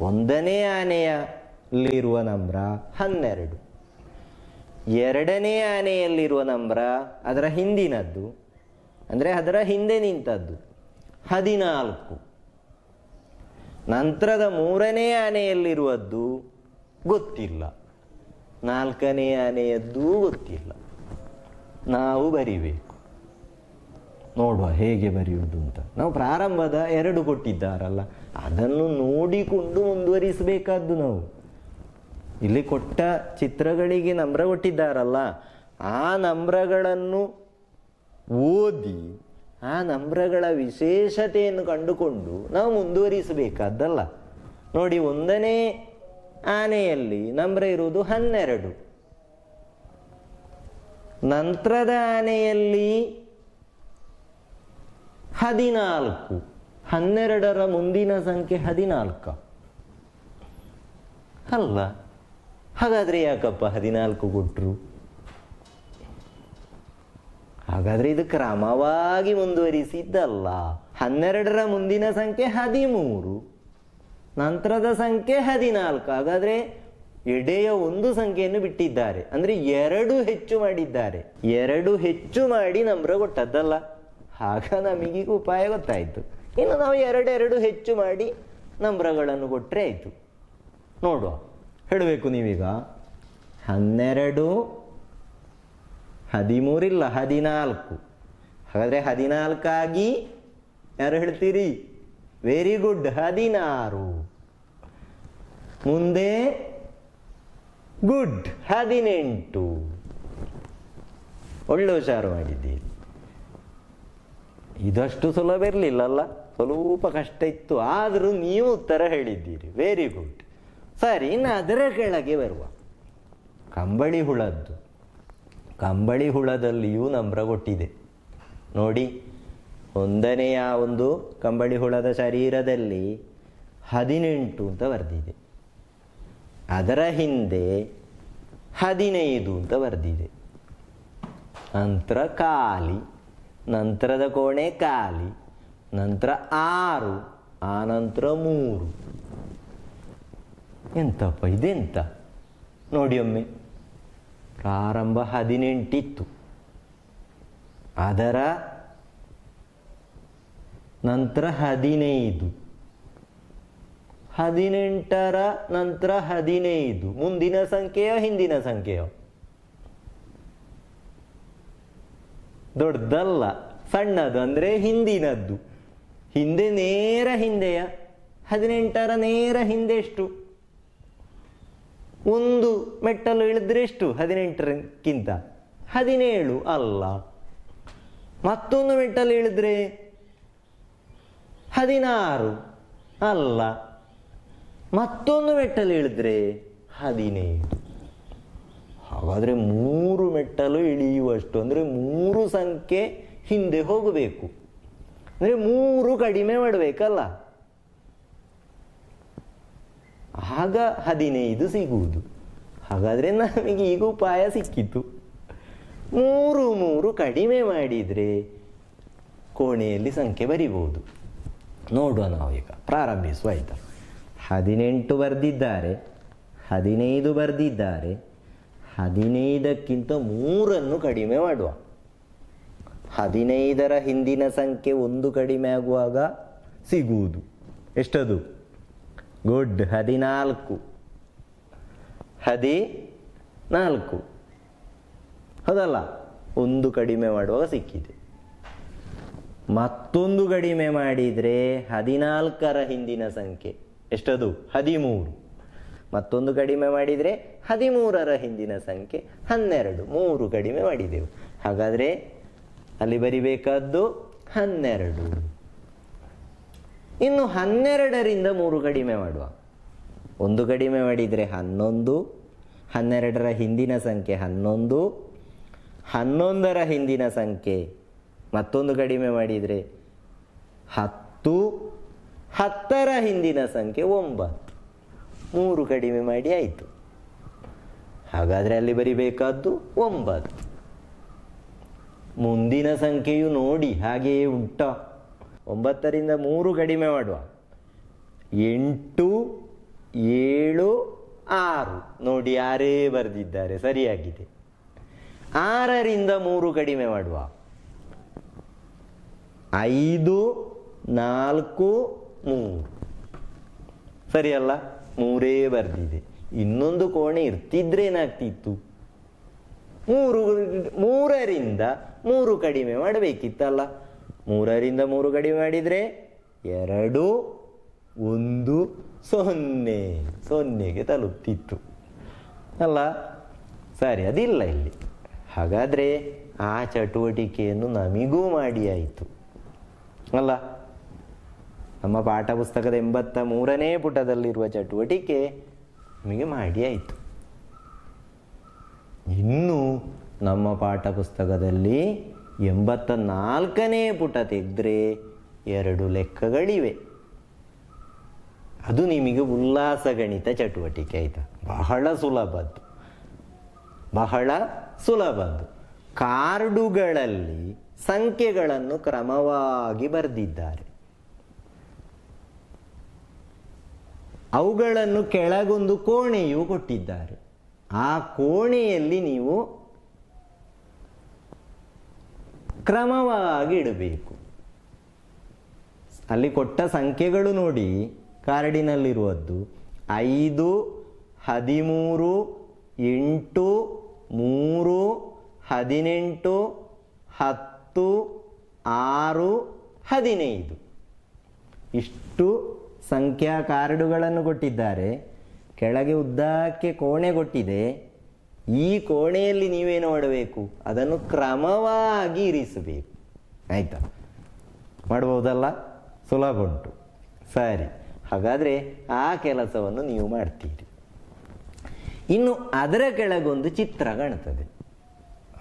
ಒಂದನೇ ಆನೆಯಲ್ಲಿರುವ ನಂಬ್ರ ಹನ್ನೆರಡು ಎರಡನೇ ಆನೆಯಲ್ಲಿರುವ ನಂಬ್ರ ಅದರ ಹಿಂದಿನದ್ದು ಅಂದರೆ ಅದರ ಹಿಂದೆ ನಿಂತದ್ದು ಹದಿನಾಲ್ಕು ನಂತರದ ಮೂರನೇ ಆನೆಯಲ್ಲಿರುವದ್ದು ಗೊತ್ತಿಲ್ಲ ನಾಲ್ಕನೇ ಆನೆಯದ್ದು ಗೊತ್ತಿಲ್ಲ ನಾವು ಬರಿಬೇಕು ನೋಡುವ ಹೇಗೆ ಬರೆಯುವುದು ಅಂತ ನಾವು ಪ್ರಾರಂಭದ ಎರಡು ಕೊಟ್ಟಿದ್ದಾರಲ್ಲ ಅದನ್ನು ನೋಡಿಕೊಂಡು ಮುಂದುವರಿಸಬೇಕಾದ್ದು ನಾವು ಇಲ್ಲಿ ಕೊಟ್ಟ ಚಿತ್ರಗಳಿಗೆ ನಮ್ರ ಕೊಟ್ಟಿದ್ದಾರಲ್ಲ ಆ ನಮ್ರಗಳನ್ನು ಓದಿ ಆ ನಮ್ರಗಳ ವಿಶೇಷತೆಯನ್ನು ಕಂಡುಕೊಂಡು ನಾವು ಮುಂದುವರಿಸಬೇಕಾದ್ದಲ್ಲ ನೋಡಿ ಒಂದನೇ ಆನೆಯಲ್ಲಿ ನಮ್ರ ಇರುವುದು ಹನ್ನೆರಡು ನಂತರದ ಆನೆಯಲ್ಲಿ ಹದಿನಾಲ್ಕು ಹನ್ನೆರಡರ ಮುಂದಿನ ಸಂಖ್ಯೆ ಹದಿನಾಲ್ಕು ಅಲ್ಲ ಹಾಗಾದ್ರೆ ಯಾಕಪ್ಪ ಹದಿನಾಲ್ಕು ಕೊಟ್ಟರು ಹಾಗಾದ್ರೆ ಇದು ಕ್ರಮವಾಗಿ ಮುಂದುವರಿಸಿದ್ದಲ್ಲ ಹನ್ನೆರಡರ ಮುಂದಿನ ಸಂಖ್ಯೆ ಹದಿಮೂರು ನಂತರದ ಸಂಖ್ಯೆ ಹದಿನಾಲ್ಕು ಹಾಗಾದ್ರೆ ಎಡೆಯ ಒಂದು ಸಂಖ್ಯೆಯನ್ನು ಬಿಟ್ಟಿದ್ದಾರೆ ಅಂದ್ರೆ ಎರಡು ಹೆಚ್ಚು ಮಾಡಿದ್ದಾರೆ ಎರಡು ಹೆಚ್ಚು ಮಾಡಿ ನಂಬರ ಕೊಟ್ಟದ್ದಲ್ಲ ಆಗ ನಮಗೀಗ ಉಪಾಯ ಗೊತ್ತಾಯಿತು ಇನ್ನು ನಾವು ಎರಡೆರಡು ಹೆಚ್ಚು ಮಾಡಿ ನಂಬ್ರಗಳನ್ನು ಕೊಟ್ಟರೆ ಆಯಿತು ನೋಡುವ ಹೇಳಬೇಕು ನೀವೀಗ ಹನ್ನೆರಡು ಹದಿಮೂರಿಲ್ಲ ಹದಿನಾಲ್ಕು ಹಾಗಾದರೆ ಹದಿನಾಲ್ಕಾಗಿ ಯಾರು ಹೇಳ್ತೀರಿ ವೆರಿ ಗುಡ್ ಹದಿನಾರು ಮುಂದೆ ಗುಡ್ ಹದಿನೆಂಟು ಒಳ್ಳೆ ಹುಷಾರು ಮಾಡಿದ್ದೀರಿ ಇದಷ್ಟು ಸುಲಭ ಇರಲಿಲ್ಲಲ್ಲ ಸ್ವಲ್ಪ ಕಷ್ಟ ಇತ್ತು ಆದರೂ ನೀವು ಉತ್ತರ ಹೇಳಿದ್ದೀರಿ ವೆರಿ ಗುಡ್ ಸರಿ ಇನ್ನು ಅದರ ಕೆಳಗೆ ಬರುವ ಕಂಬಳಿ ಹುಳದ್ದು ಕಂಬಳಿ ಹುಳದಲ್ಲಿಯೂ ನಮ್ರ ಕೊಟ್ಟಿದೆ ನೋಡಿ ಒಂದನೆಯ ಒಂದು ಕಂಬಳಿ ಹುಳದ ಶರೀರದಲ್ಲಿ ಹದಿನೆಂಟು ಅಂತ ಬರೆದಿದೆ ಅದರ ಹಿಂದೆ ಹದಿನೈದು ಅಂತ ಬರೆದಿದೆ ನಂತರ ಖಾಲಿ ನಂತರದ ಕೋಣೆ ಖಾಲಿ ನಂತರ ಆರು ಆ ನಂತರ ಮೂರು ಎಂತಪ್ಪ ಇದೆಂತ ನೋಡಿ ಒಮ್ಮೆ ಪ್ರಾರಂಭ ಹದಿನೆಂಟಿತ್ತು ಅದರ ನಂತರ ಹದಿನೈದು ಹದಿನೆಂಟರ ನಂತರ ಹದಿನೈದು ಮುಂದಿನ ಸಂಖ್ಯೆಯೋ ಹಿಂದಿನ ಸಂಖ್ಯೆಯೋ ದೊಡ್ಡದಲ್ಲ ಸಣ್ಣದು ಅಂದರೆ ಹಿಂದಿನದ್ದು ಹಿಂದೆ ನೇರ ಹಿಂದೆಯ ಹದಿನೆಂಟರ ನೇರ ಹಿಂದೆ ಎಷ್ಟು ಒಂದು ಮೆಟ್ಟಲು ಇಳಿದ್ರೆ ಎಷ್ಟು ಹದಿನೆಂಟರಕ್ಕಿಂತ ಹದಿನೇಳು ಅಲ್ಲ ಮತ್ತೊಂದು ಮೆಟ್ಟಲು ಇಳಿದ್ರೆ ಹದಿನಾರು ಅಲ್ಲ ಮತ್ತೊಂದು ಮೆಟ್ಟಲು ಇಳಿದ್ರೆ ಹದಿನೈದು ಹಾಗಾದರೆ ಮೂರು ಮೆಟ್ಟಲು ಇಳಿಯುವಷ್ಟು ಅಂದರೆ ಮೂರು ಸಂಖ್ಯೆ ಹಿಂದೆ ಹೋಗಬೇಕು ಅಂದರೆ ಮೂರು ಕಡಿಮೆ ಮಾಡಬೇಕಲ್ಲ ಆಗ ಹದಿನೈದು ಸಿಗುವುದು ಹಾಗಾದರೆ ನಮಗೆ ಈಗ ಉಪಾಯ ಸಿಕ್ಕಿತು ಮೂರು ಮೂರು ಕಡಿಮೆ ಮಾಡಿದರೆ ಕೋಣೆಯಲ್ಲಿ ಸಂಖ್ಯೆ ಬರಿಬೋದು ನೋಡುವ ನಾವು ಈಗ ಪ್ರಾರಂಭಿಸುವ ಆಯಿತಾ ಹದಿನೆಂಟು ಬರೆದಿದ್ದಾರೆ ಹದಿನೈದು ಬರೆದಿದ್ದಾರೆ ಹದಿನೈದಕ್ಕಿಂತ ಮೂರನ್ನು ಕಡಿಮೆ ಮಾಡುವ ಹದಿನೈದರ ಹಿಂದಿನ ಸಂಖ್ಯೆ ಒಂದು ಕಡಿಮೆ ಆಗುವಾಗ ಸಿಗುವುದು ಎಷ್ಟದು ಗುಡ್ ಹದಿನಾಲ್ಕು ಹದಿನಾಲ್ಕು ಹೌದಲ್ಲ ಒಂದು ಕಡಿಮೆ ಮಾಡುವಾಗ ಸಿಕ್ಕಿದೆ ಮತ್ತೊಂದು ಕಡಿಮೆ ಮಾಡಿದರೆ ಹದಿನಾಲ್ಕರ ಹಿಂದಿನ ಸಂಖ್ಯೆ ಎಷ್ಟದು ಹದಿಮೂರು ಮತ್ತೊಂದು ಕಡಿಮೆ ಮಾಡಿದರೆ ಹದಿಮೂರರ ಹಿಂದಿನ ಸಂಖ್ಯೆ ಹನ್ನೆರಡು ಮೂರು ಕಡಿಮೆ ಮಾಡಿದೆವು ಹಾಗಾದರೆ ಅಲ್ಲಿ ಬರಿಬೇಕಾದ್ದು ಹನ್ನೆರಡು ಇನ್ನು ಹನ್ನೆರಡರಿಂದ ಮೂರು ಕಡಿಮೆ ಮಾಡುವ ಒಂದು ಕಡಿಮೆ ಮಾಡಿದರೆ ಹನ್ನೊಂದು ಹನ್ನೆರಡರ ಹಿಂದಿನ ಸಂಖ್ಯೆ ಹನ್ನೊಂದು ಹನ್ನೊಂದರ ಹಿಂದಿನ ಸಂಖ್ಯೆ ಮತ್ತೊಂದು ಕಡಿಮೆ ಮಾಡಿದರೆ ಹತ್ತು ಹತ್ತರ ಹಿಂದಿನ ಸಂಖ್ಯೆ ಒಂಬತ್ತು ಮೂರು ಕಡಿಮೆ ಮಾಡಿ ಆಯಿತು ಹಾಗಾದರೆ ಅಲ್ಲಿ ಬರಿಬೇಕಾದ್ದು ಒಂಬತ್ತು ಮುಂದಿನ ಸಂಖ್ಯೆಯು ನೋಡಿ ಹಾಗೆಯೇ ಉಂಟ ಒಂಬತ್ತರಿಂದ ಮೂರು ಕಡಿಮೆ ಮಾಡುವ ಎಂಟು ಏಳು ಆರು ನೋಡಿ ಯಾರೇ ಬರೆದಿದ್ದಾರೆ ಸರಿಯಾಗಿದೆ ಆರರಿಂದ ಮೂರು ಕಡಿಮೆ ಮಾಡುವ ಐದು ನಾಲ್ಕು ಮೂರು ಸರಿಯಲ್ಲ ಮೂರೇ ಬರ್ತಿದೆ ಇನ್ನೊಂದು ಕೋಣೆ ಇರ್ತಿದ್ರೆ ಏನಾಗ್ತಿತ್ತು ಮೂರು ಮೂರರಿಂದ ಮೂರು ಕಡಿಮೆ ಮಾಡಬೇಕಿತ್ತಲ್ಲ ಮೂರರಿಂದ ಮೂರು ಕಡಿಮೆ ಮಾಡಿದರೆ ಎರಡು ಒಂದು ಸೊನ್ನೆ ಸೊನ್ನೆಗೆ ತಲುಪ್ತಿತ್ತು ಅಲ್ಲ ಸರಿ ಅದಿಲ್ಲ ಇಲ್ಲಿ ಹಾಗಾದರೆ ಆ ಚಟುವಟಿಕೆಯನ್ನು ನಮಗೂ ಮಾಡಿ ಆಯಿತು ಅಲ್ಲ ನಮ್ಮ ಪಾಠ ಪುಸ್ತಕದ ಎಂಬತ್ತ ಮೂರನೇ ಪುಟದಲ್ಲಿರುವ ಚಟುವಟಿಕೆ ನಿಮಗೆ ಮಾಡಿ ಆಯಿತು ಇನ್ನು ನಮ್ಮ ಪಾಠ ಪುಸ್ತಕದಲ್ಲಿ ಎಂಬತ್ತ ನಾಲ್ಕನೇ ಪುಟ ತೆಗೆದ್ರೆ ಎರಡು ಲೆಕ್ಕಗಳಿವೆ ಅದು ನಿಮಗೆ ಉಲ್ಲಾಸ ಗಣಿತ ಚಟುವಟಿಕೆ ಆಯಿತಾ ಬಹಳ ಸುಲಭದ್ದು ಬಹಳ ಸುಲಭದ್ದು ಕಾರ್ಡುಗಳಲ್ಲಿ ಸಂಖ್ಯೆಗಳನ್ನು ಕ್ರಮವಾಗಿ ಬರೆದಿದ್ದಾರೆ ಅವುಗಳನ್ನು ಕೆಳಗೊಂದು ಕೋಣೆಯು ಕೊಟ್ಟಿದ್ದಾರೆ ಆ ಕೋಣೆಯಲ್ಲಿ ನೀವು ಕ್ರಮವಾಗಿ ಇಡಬೇಕು ಅಲ್ಲಿ ಕೊಟ್ಟ ಸಂಖ್ಯೆಗಳು ನೋಡಿ ಕಾರ್ಡಿನಲ್ಲಿರುವದ್ದು ಐದು ಹದಿಮೂರು ಎಂಟು ಮೂರು ಹದಿನೆಂಟು ಹತ್ತು ಆರು ಹದಿನೈದು ಇಷ್ಟು ಸಂಖ್ಯಾ ಕಾರ್ಡುಗಳನ್ನು ಕೊಟ್ಟಿದ್ದಾರೆ ಕೆಳಗೆ ಉದ್ದಕ್ಕೆ ಕೋಣೆ ಕೊಟ್ಟಿದೆ ಈ ಕೋಣೆಯಲ್ಲಿ ನೀವೇನು ಮಾಡಬೇಕು ಅದನ್ನು ಕ್ರಮವಾಗಿ ಇರಿಸಬೇಕು ಆಯಿತಾ ಮಾಡ್ಬೋದಲ್ಲ ಸುಲಭ ಉಂಟು ಸರಿ ಹಾಗಾದರೆ ಆ ಕೆಲಸವನ್ನು ನೀವು ಮಾಡ್ತೀರಿ ಇನ್ನು ಅದರ ಕೆಳಗೊಂದು ಚಿತ್ರ ಕಾಣ್ತದೆ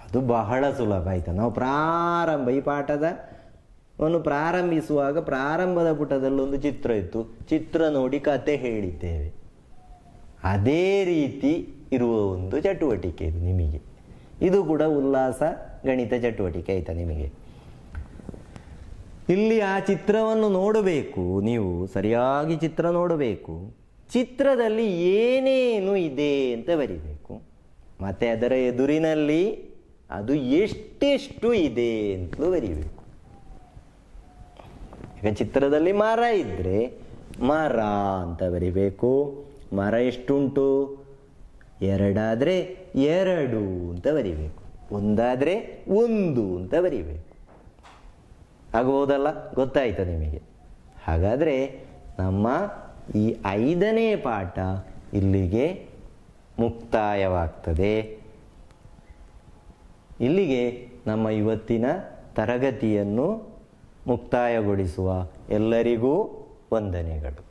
ಅದು ಬಹಳ ಸುಲಭ ಆಯಿತಾ ನಾವು ಪ್ರಾರಂಭ ಈ ಪಾಠದ ಅವನು ಪ್ರಾರಂಭಿಸುವಾಗ ಪ್ರಾರಂಭದ ಪುಟದಲ್ಲೊಂದು ಚಿತ್ರ ಇತ್ತು ಚಿತ್ರ ನೋಡಿ ಕತೆ ಹೇಳಿದ್ದೇವೆ ಅದೇ ರೀತಿ ಇರುವ ಒಂದು ಚಟುವಟಿಕೆ ಇದು ನಿಮಗೆ ಇದು ಕೂಡ ಉಲ್ಲಾಸ ಗಣಿತ ಚಟುವಟಿಕೆ ಆಯ್ತಾ ನಿಮಗೆ ಇಲ್ಲಿ ಆ ಚಿತ್ರವನ್ನು ನೋಡಬೇಕು ನೀವು ಸರಿಯಾಗಿ ಚಿತ್ರ ನೋಡಬೇಕು ಚಿತ್ರದಲ್ಲಿ ಏನೇನು ಇದೆ ಅಂತ ಬರಿಬೇಕು ಮತ್ತು ಅದರ ಎದುರಿನಲ್ಲಿ ಅದು ಎಷ್ಟೆಷ್ಟು ಇದೆ ಅಂತಲೂ ಬರೀಬೇಕು ಈಗ ಚಿತ್ರದಲ್ಲಿ ಮರ ಇದ್ದರೆ ಮರ ಅಂತ ಬರಿಬೇಕು ಮರ ಎಷ್ಟುಂಟು ಎರಡಾದರೆ ಎರಡು ಅಂತ ಬರಿಬೇಕು ಒಂದಾದರೆ ಒಂದು ಅಂತ ಬರಿಬೇಕು ಆಗಬಹುದಲ್ಲ ಗೊತ್ತಾಯ್ತಾ ನಿಮಗೆ ಹಾಗಾದರೆ ನಮ್ಮ ಈ ಐದನೇ ಪಾಠ ಇಲ್ಲಿಗೆ ಮುಕ್ತಾಯವಾಗ್ತದೆ ಇಲ್ಲಿಗೆ ನಮ್ಮ ಇವತ್ತಿನ ತರಗತಿಯನ್ನು ಮುಕ್ತಾಯಗೊಳಿಸುವ ಎಲ್ಲರಿಗೂ ವಂದನೆಗಳು